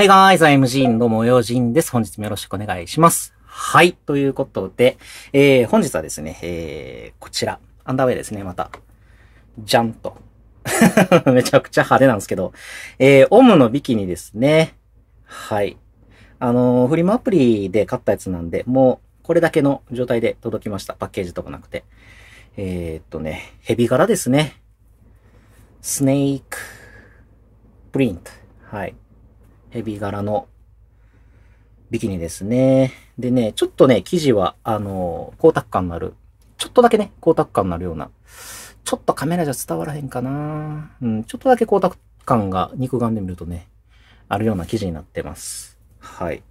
Hey guys, I'm j どうも、ヨジじンです。本日もよろしくお願いします。はい、ということで、えー、本日はですね、えー、こちら、アンダーウェイですね、また。じゃんと。めちゃくちゃ派手なんですけど、えー、オムのビキニですね。はい。あのー、フリマアプリで買ったやつなんで、もう、これだけの状態で届きました。パッケージとかなくて。えー、っとね、ヘビ柄ですね。スネーク、プリント。はい。エビ柄のビキニですね。でね、ちょっとね、生地は、あの光沢感のある、ちょっとだけね、光沢感のあるような、ちょっとカメラじゃ伝わらへんかなうん、ちょっとだけ光沢感が肉眼で見るとね、あるような生地になってます。はい。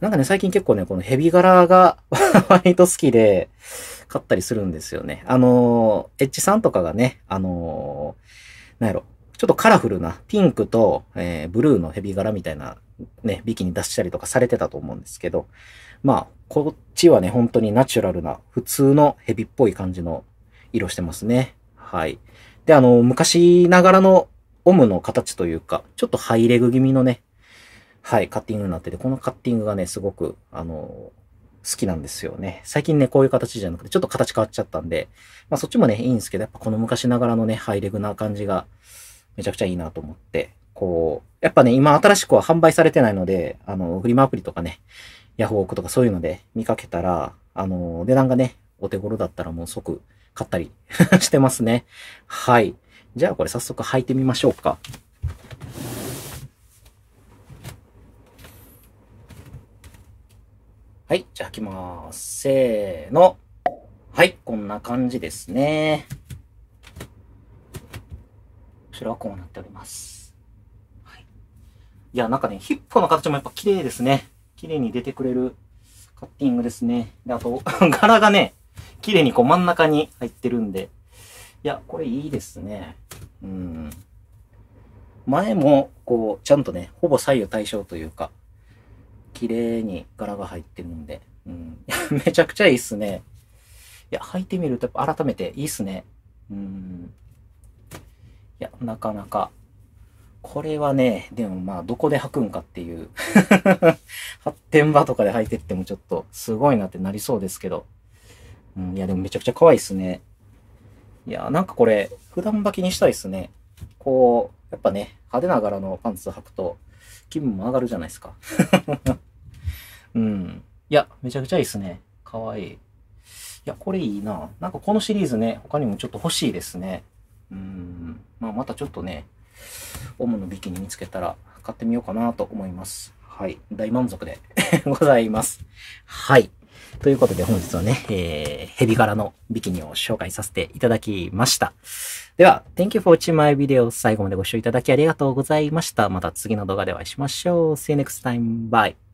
なんかね、最近結構ね、このヘビ柄が 割と好きで、買ったりするんですよね。あのー、エッジさんとかがね、あのー、なんやろ、ちょっとカラフルなピンクと、えー、ブルーのヘビ柄みたいなね、ビキに出したりとかされてたと思うんですけど、まあ、こっちはね、本当にナチュラルな、普通のヘビっぽい感じの色してますね。はい。で、あの、昔ながらのオムの形というか、ちょっとハイレグ気味のね、はい、カッティングになってて、このカッティングがね、すごく、あの、好きなんですよね。最近ね、こういう形じゃなくて、ちょっと形変わっちゃったんで、まあそっちもね、いいんですけど、やっぱこの昔ながらのね、ハイレグな感じが、めちゃくちゃいいなと思って、こう、やっぱね、今新しくは販売されてないので、あの、フリマアプリとかね、ヤフオクとかそういうので見かけたら、あの、値段がね、お手頃だったらもう即買ったり してますね。はい。じゃあこれ早速履いてみましょうか。はい、じゃあ履きます。せーの。はい、こんな感じですね。ちらはこうなっております。はい。いや、なんかね、ヒップの形もやっぱ綺麗ですね。綺麗に出てくれるカッティングですね。で、あと、柄がね、綺麗にこう真ん中に入ってるんで。いや、これいいですね。うん。前も、こう、ちゃんとね、ほぼ左右対称というか、綺麗に柄が入ってるんで。うん。めちゃくちゃいいっすね。いや、履いてみるとやっぱ改めていいっすね。うん。いや、なかなか。これはね、でもまあ、どこで履くんかっていう 発展場とかで履いてってもちょっと、すごいなってなりそうですけど。うん、いや、でもめちゃくちゃ可愛いっすね。いや、なんかこれ、普段履きにしたいっすね。こう、やっぱね、派手な柄のパンツ履くと、気分も上がるじゃないですか。うん。いや、めちゃくちゃいいっすね。可愛い。いや、これいいな。なんかこのシリーズね、他にもちょっと欲しいですね。まあ、またちょっとね、オムのビキニ見つけたら買ってみようかなと思います。はい。大満足で ございます。はい。ということで本日はね、えー、ヘビ柄のビキニを紹介させていただきました。では、Thank you for watching my video. 最後までご視聴いただきありがとうございました。また次の動画でお会いしましょう。See you next time. Bye.